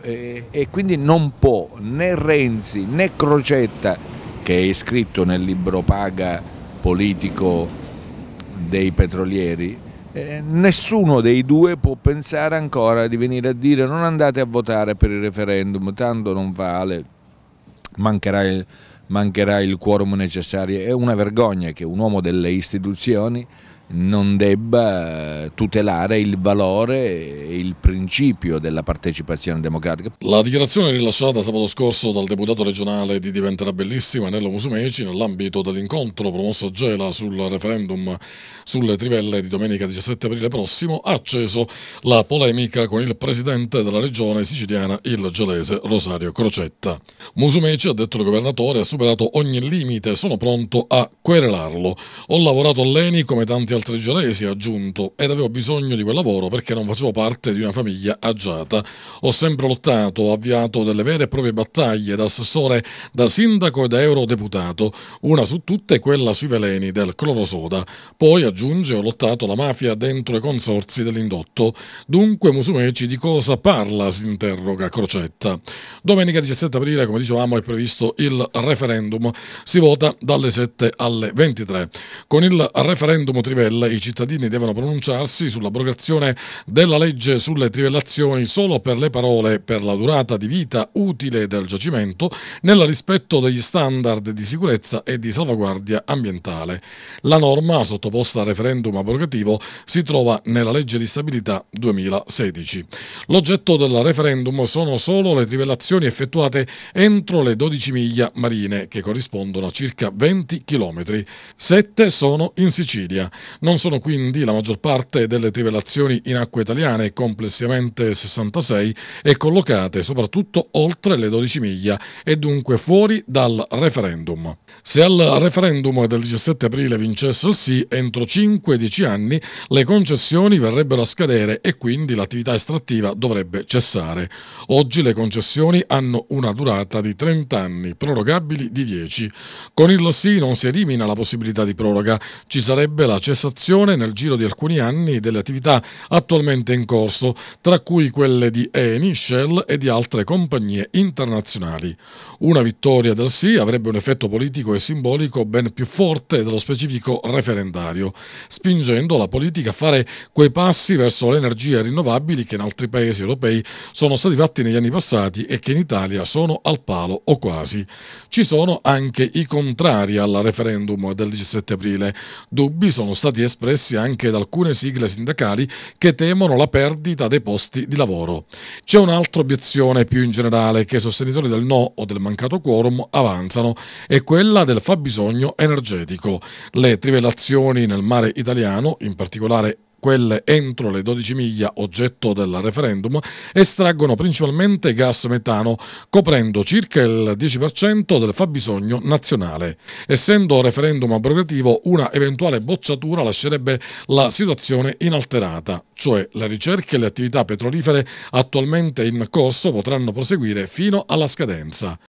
E, eh, e quindi non può né Renzi né Crocetta, che è iscritto nel libro paga politico dei petrolieri, eh, nessuno dei due può pensare ancora di venire a dire non andate a votare per il referendum, tanto non vale, mancherà il, mancherà il quorum necessario. È una vergogna che un uomo delle istituzioni non debba eh, tutelare il valore e il principio della partecipazione democratica. La dichiarazione rilasciata sabato scorso dal deputato regionale di Diventerà Bellissima, Nello Musumeci, nell'ambito dell'incontro promosso a Gela sul referendum sulle trivelle di domenica 17 aprile prossimo, ha acceso la polemica con il presidente della regione siciliana, il gelese Rosario Crocetta. Musumeci, ha detto il governatore, ha superato ogni limite, sono pronto a querelarlo. Ho lavorato all'ENI come tanti altri si è aggiunto, ed avevo bisogno di quel lavoro perché non facevo parte di una famiglia agiata. Ho sempre lottato, ho avviato delle vere e proprie battaglie da assessore, da sindaco e da eurodeputato, una su tutte quella sui veleni del clorosoda. Poi, aggiunge, ho lottato la mafia dentro i consorzi dell'indotto. Dunque, Musumeci di cosa parla? si interroga Crocetta. Domenica 17 aprile, come dicevamo, è previsto il referendum. Si vota dalle 7 alle 23. Con il referendum triverio trivelle, i cittadini devono pronunciarsi sull'abrogazione della legge sulle trivellazioni solo per le parole per la durata di vita utile del giacimento nel rispetto degli standard di sicurezza e di salvaguardia ambientale. La norma sottoposta a referendum abrogativo si trova nella legge di stabilità 2016. L'oggetto del referendum sono solo le trivellazioni effettuate entro le 12 miglia marine che corrispondono a circa 20 km. Sette sono in Sicilia. Non sono quindi la maggior parte delle trivelazioni in acque italiane, complessivamente 66, e collocate soprattutto oltre le 12 miglia e dunque fuori dal referendum. Se al referendum del 17 aprile vincesse il sì, entro 5-10 anni le concessioni verrebbero a scadere e quindi l'attività estrattiva dovrebbe cessare. Oggi le concessioni hanno una durata di 30 anni, prorogabili di 10. Con il sì non si elimina la possibilità di proroga, ci sarebbe la cessazione cessazione nel giro di alcuni anni delle attività attualmente in corso, tra cui quelle di Eni, Shell e di altre compagnie internazionali. Una vittoria del sì avrebbe un effetto politico e simbolico ben più forte dello specifico referendario, spingendo la politica a fare quei passi verso le energie rinnovabili che in altri paesi europei sono stati fatti negli anni passati e che in Italia sono al palo o quasi. Ci sono anche i contrari al referendum del 17 aprile. Dubbi sono stati stati espressi anche da alcune sigle sindacali che temono la perdita dei posti di lavoro. C'è un'altra obiezione più in generale che i sostenitori del no o del mancato quorum avanzano, è quella del fabbisogno energetico. Le trivelazioni nel mare italiano, in particolare quelle entro le 12 miglia oggetto del referendum, estraggono principalmente gas metano, coprendo circa il 10% del fabbisogno nazionale. Essendo referendum abrogativo, una eventuale bocciatura lascerebbe la situazione inalterata, cioè le ricerche e le attività petrolifere attualmente in corso potranno proseguire fino alla scadenza.